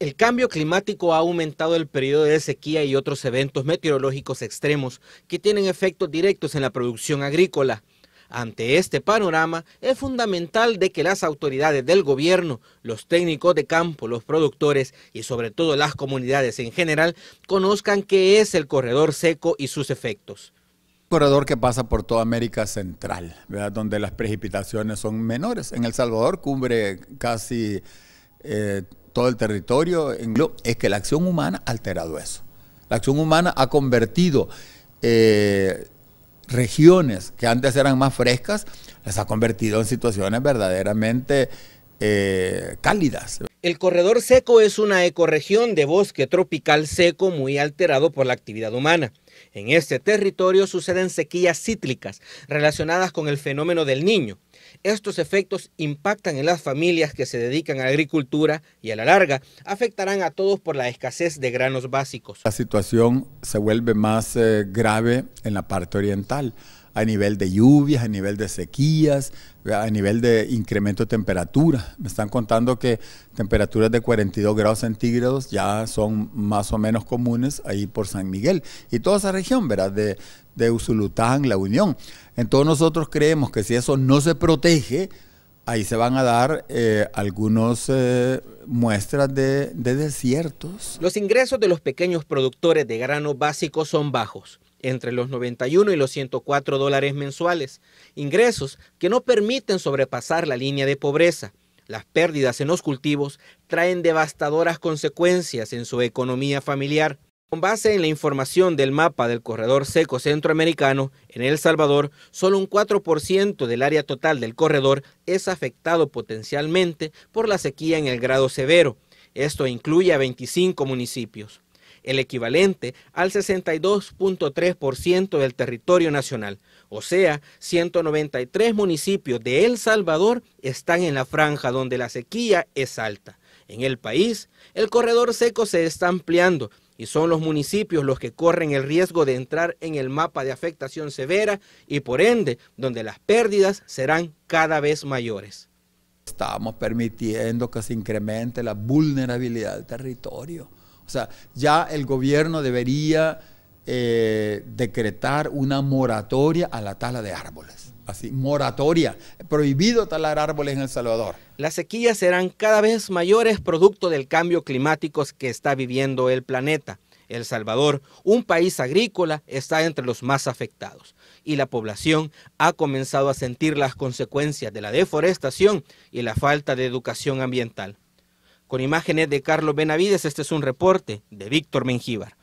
El cambio climático ha aumentado el periodo de sequía y otros eventos meteorológicos extremos que tienen efectos directos en la producción agrícola. Ante este panorama, es fundamental de que las autoridades del gobierno, los técnicos de campo, los productores y sobre todo las comunidades en general conozcan qué es el corredor seco y sus efectos. Corredor que pasa por toda América Central, donde las precipitaciones son menores. En El Salvador cumbre casi eh, todo el territorio, es que la acción humana ha alterado eso. La acción humana ha convertido eh, regiones que antes eran más frescas, las ha convertido en situaciones verdaderamente eh, cálidas, el corredor seco es una ecorregión de bosque tropical seco muy alterado por la actividad humana. En este territorio suceden sequías cíclicas relacionadas con el fenómeno del niño. Estos efectos impactan en las familias que se dedican a la agricultura y a la larga afectarán a todos por la escasez de granos básicos. La situación se vuelve más eh, grave en la parte oriental a nivel de lluvias, a nivel de sequías, a nivel de incremento de temperatura. Me están contando que temperaturas de 42 grados centígrados ya son más o menos comunes ahí por San Miguel y toda esa región, ¿verdad? De, de Usulután, La Unión. Entonces nosotros creemos que si eso no se protege, ahí se van a dar eh, algunas eh, muestras de, de desiertos. Los ingresos de los pequeños productores de grano básico son bajos entre los 91 y los 104 dólares mensuales, ingresos que no permiten sobrepasar la línea de pobreza. Las pérdidas en los cultivos traen devastadoras consecuencias en su economía familiar. Con base en la información del mapa del corredor seco centroamericano, en El Salvador, solo un 4% del área total del corredor es afectado potencialmente por la sequía en el grado severo. Esto incluye a 25 municipios el equivalente al 62.3% del territorio nacional. O sea, 193 municipios de El Salvador están en la franja donde la sequía es alta. En el país, el corredor seco se está ampliando y son los municipios los que corren el riesgo de entrar en el mapa de afectación severa y por ende donde las pérdidas serán cada vez mayores. Estamos permitiendo que se incremente la vulnerabilidad del territorio. O sea, ya el gobierno debería eh, decretar una moratoria a la tala de árboles. Así, moratoria. Prohibido talar árboles en El Salvador. Las sequías serán cada vez mayores producto del cambio climático que está viviendo el planeta. El Salvador, un país agrícola, está entre los más afectados y la población ha comenzado a sentir las consecuencias de la deforestación y la falta de educación ambiental. Con imágenes de Carlos Benavides, este es un reporte de Víctor Mengíbar.